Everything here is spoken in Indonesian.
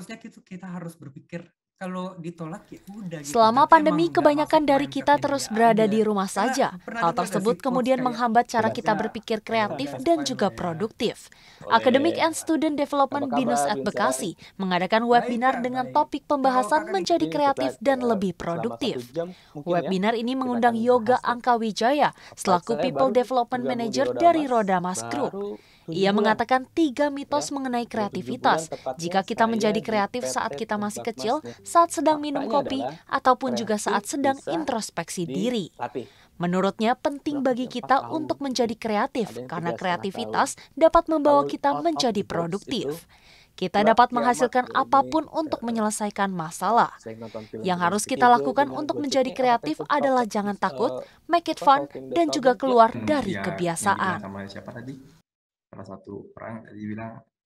harusnya kita, kita harus berpikir kalau ditolak ya udah gitu. Selama Tapi pandemi kebanyakan dari kita terus berada iya. di rumah saja. Hal tersebut kemudian menghambat cara kita berpikir iya, kreatif dan juga iya. produktif. Academic and Student Development Binus at Bekasi mengadakan webinar dengan topik pembahasan menjadi kreatif dan lebih produktif. Ya, webinar ini mengundang Yoga Angkawijaya, selaku People Development Manager dari Roda Mas Group. Ia mengatakan tiga mitos ya, mengenai kreativitas. Jika kita menjadi kreatif saat kita masih kecil, ya saat sedang minum kopi ataupun juga saat sedang introspeksi diri. Menurutnya penting bagi kita untuk menjadi kreatif karena kreativitas dapat membawa kita menjadi produktif. Kita dapat menghasilkan apapun ya, untuk eh, menyelesaikan masalah. Yang harus kita lakukan untuk menjadi kreatif adalah jangan takut, eh, make it fun, dan juga keluar hmm, dari iya, kebiasaan. Salah satu orang tadi bilang